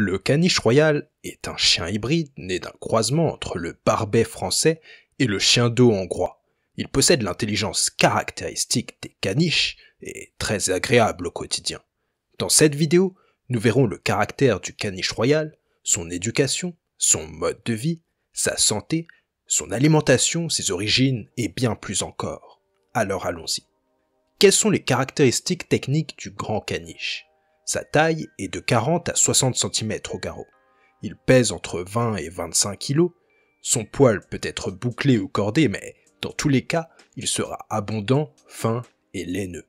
Le caniche royal est un chien hybride né d'un croisement entre le barbet français et le chien d'eau hongrois. Il possède l'intelligence caractéristique des caniches et est très agréable au quotidien. Dans cette vidéo, nous verrons le caractère du caniche royal, son éducation, son mode de vie, sa santé, son alimentation, ses origines et bien plus encore. Alors allons-y. Quelles sont les caractéristiques techniques du grand caniche sa taille est de 40 à 60 cm au garrot. Il pèse entre 20 et 25 kg. Son poil peut être bouclé ou cordé, mais dans tous les cas, il sera abondant, fin et laineux.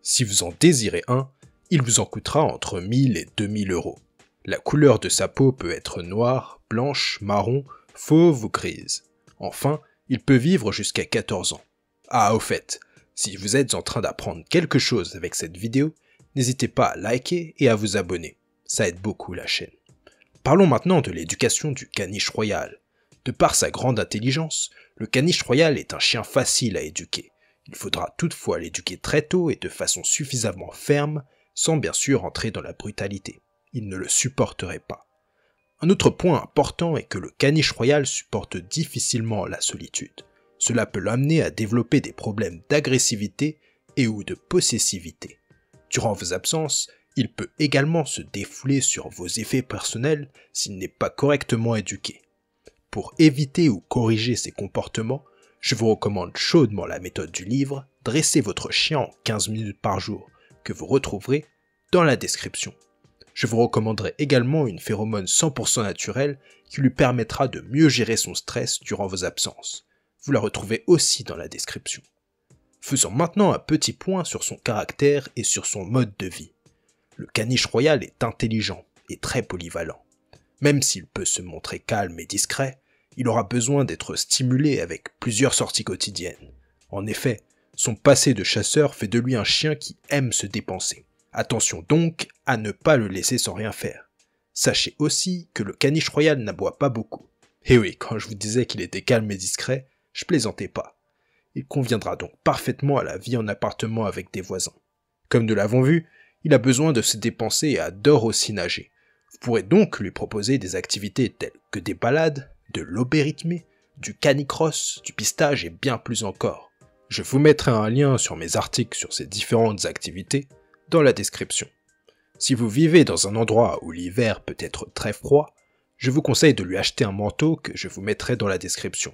Si vous en désirez un, il vous en coûtera entre 1000 et 2000 euros. La couleur de sa peau peut être noire, blanche, marron, fauve ou grise. Enfin, il peut vivre jusqu'à 14 ans. Ah, au fait, si vous êtes en train d'apprendre quelque chose avec cette vidéo, n'hésitez pas à liker et à vous abonner, ça aide beaucoup la chaîne. Parlons maintenant de l'éducation du caniche royal. De par sa grande intelligence, le caniche royal est un chien facile à éduquer. Il faudra toutefois l'éduquer très tôt et de façon suffisamment ferme, sans bien sûr entrer dans la brutalité. Il ne le supporterait pas. Un autre point important est que le caniche royal supporte difficilement la solitude. Cela peut l'amener à développer des problèmes d'agressivité et ou de possessivité. Durant vos absences, il peut également se défouler sur vos effets personnels s'il n'est pas correctement éduqué. Pour éviter ou corriger ces comportements, je vous recommande chaudement la méthode du livre Dressez votre chien en 15 minutes par jour, que vous retrouverez dans la description. Je vous recommanderai également une phéromone 100% naturelle qui lui permettra de mieux gérer son stress durant vos absences. Vous la retrouvez aussi dans la description. Faisons maintenant un petit point sur son caractère et sur son mode de vie. Le caniche royal est intelligent et très polyvalent. Même s'il peut se montrer calme et discret, il aura besoin d'être stimulé avec plusieurs sorties quotidiennes. En effet, son passé de chasseur fait de lui un chien qui aime se dépenser. Attention donc à ne pas le laisser sans rien faire. Sachez aussi que le caniche royal n'aboie pas beaucoup. Et eh oui, quand je vous disais qu'il était calme et discret, je plaisantais pas. Il conviendra donc parfaitement à la vie en appartement avec des voisins. Comme nous l'avons vu, il a besoin de se dépenser et adore aussi nager. Vous pourrez donc lui proposer des activités telles que des balades, de l'obérythmé, du canicross, du pistage et bien plus encore. Je vous mettrai un lien sur mes articles sur ces différentes activités dans la description. Si vous vivez dans un endroit où l'hiver peut être très froid, je vous conseille de lui acheter un manteau que je vous mettrai dans la description.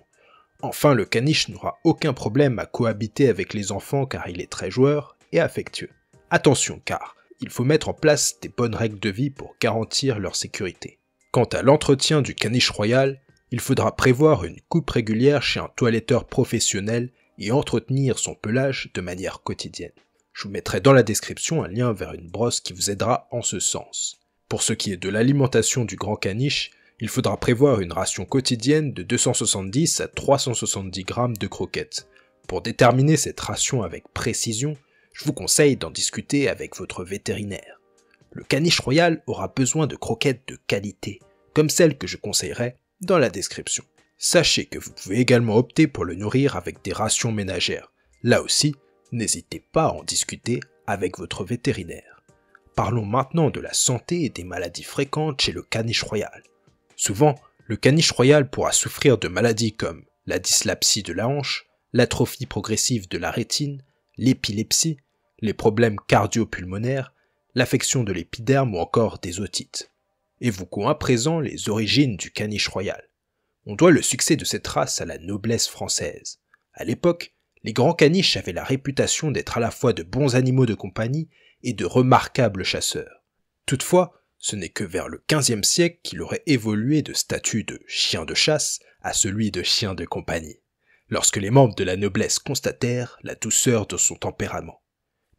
Enfin, le caniche n'aura aucun problème à cohabiter avec les enfants car il est très joueur et affectueux. Attention car il faut mettre en place des bonnes règles de vie pour garantir leur sécurité. Quant à l'entretien du caniche royal, il faudra prévoir une coupe régulière chez un toiletteur professionnel et entretenir son pelage de manière quotidienne. Je vous mettrai dans la description un lien vers une brosse qui vous aidera en ce sens. Pour ce qui est de l'alimentation du grand caniche, il faudra prévoir une ration quotidienne de 270 à 370 grammes de croquettes. Pour déterminer cette ration avec précision, je vous conseille d'en discuter avec votre vétérinaire. Le caniche royal aura besoin de croquettes de qualité, comme celles que je conseillerais dans la description. Sachez que vous pouvez également opter pour le nourrir avec des rations ménagères. Là aussi, n'hésitez pas à en discuter avec votre vétérinaire. Parlons maintenant de la santé et des maladies fréquentes chez le caniche royal. Souvent, le caniche royal pourra souffrir de maladies comme la dyslapsie de la hanche, l'atrophie progressive de la rétine, l'épilepsie, les problèmes cardio-pulmonaires, l'affection de l'épiderme ou encore des otites. Évoquons à présent les origines du caniche royal. On doit le succès de cette race à la noblesse française. À l'époque, les grands caniches avaient la réputation d'être à la fois de bons animaux de compagnie et de remarquables chasseurs. Toutefois, ce n'est que vers le XVe siècle qu'il aurait évolué de statut de chien de chasse à celui de chien de compagnie, lorsque les membres de la noblesse constatèrent la douceur de son tempérament.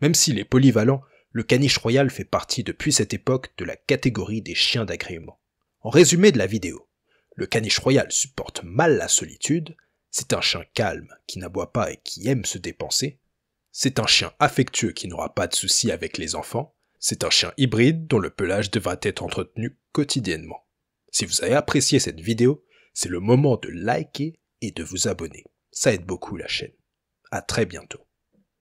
Même s'il est polyvalent, le caniche royal fait partie depuis cette époque de la catégorie des chiens d'agrément. En résumé de la vidéo, le caniche royal supporte mal la solitude, c'est un chien calme qui n'aboie pas et qui aime se dépenser, c'est un chien affectueux qui n'aura pas de soucis avec les enfants, c'est un chien hybride dont le pelage devra être entretenu quotidiennement. Si vous avez apprécié cette vidéo, c'est le moment de liker et de vous abonner. Ça aide beaucoup la chaîne. À très bientôt.